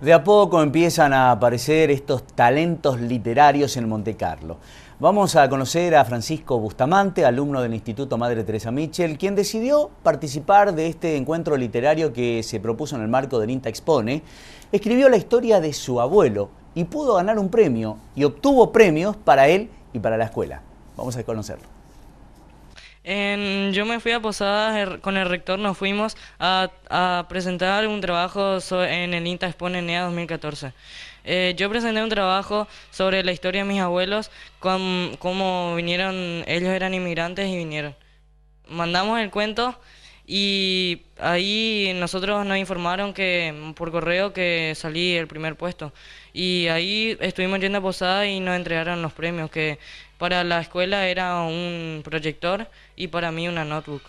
De a poco empiezan a aparecer estos talentos literarios en Monte Carlo. Vamos a conocer a Francisco Bustamante, alumno del Instituto Madre Teresa Michel, quien decidió participar de este encuentro literario que se propuso en el marco del INTA Expone. Escribió la historia de su abuelo y pudo ganar un premio y obtuvo premios para él y para la escuela. Vamos a conocerlo yo me fui a Posadas, con el rector nos fuimos a, presentar un trabajo en el INTA Expone NEA 2014. yo presenté un trabajo sobre la historia de mis abuelos, cómo vinieron, ellos eran inmigrantes y vinieron. Mandamos el cuento y ahí nosotros nos informaron que por correo que salí el primer puesto. Y ahí estuvimos yendo a posada y nos entregaron los premios, que para la escuela era un proyector y para mí una notebook.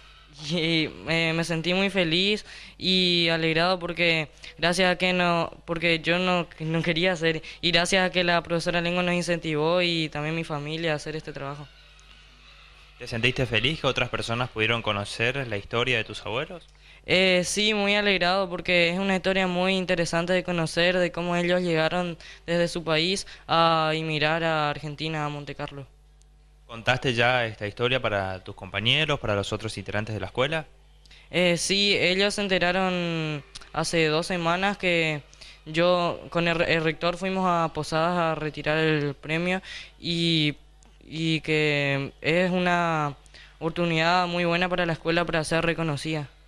Y eh, me sentí muy feliz y alegrado porque gracias a que no, porque yo no, no quería hacer y gracias a que la profesora Lengua nos incentivó y también mi familia a hacer este trabajo. ¿Te sentiste feliz que otras personas pudieron conocer la historia de tus abuelos? Eh, sí, muy alegrado porque es una historia muy interesante de conocer, de cómo ellos llegaron desde su país a inmigrar a Argentina, a Monte Carlo. ¿Contaste ya esta historia para tus compañeros, para los otros integrantes de la escuela? Eh, sí, ellos se enteraron hace dos semanas que yo con el, rector fuimos a Posadas a retirar el premio y que es una oportunidad muy buena para la escuela para ser reconocida.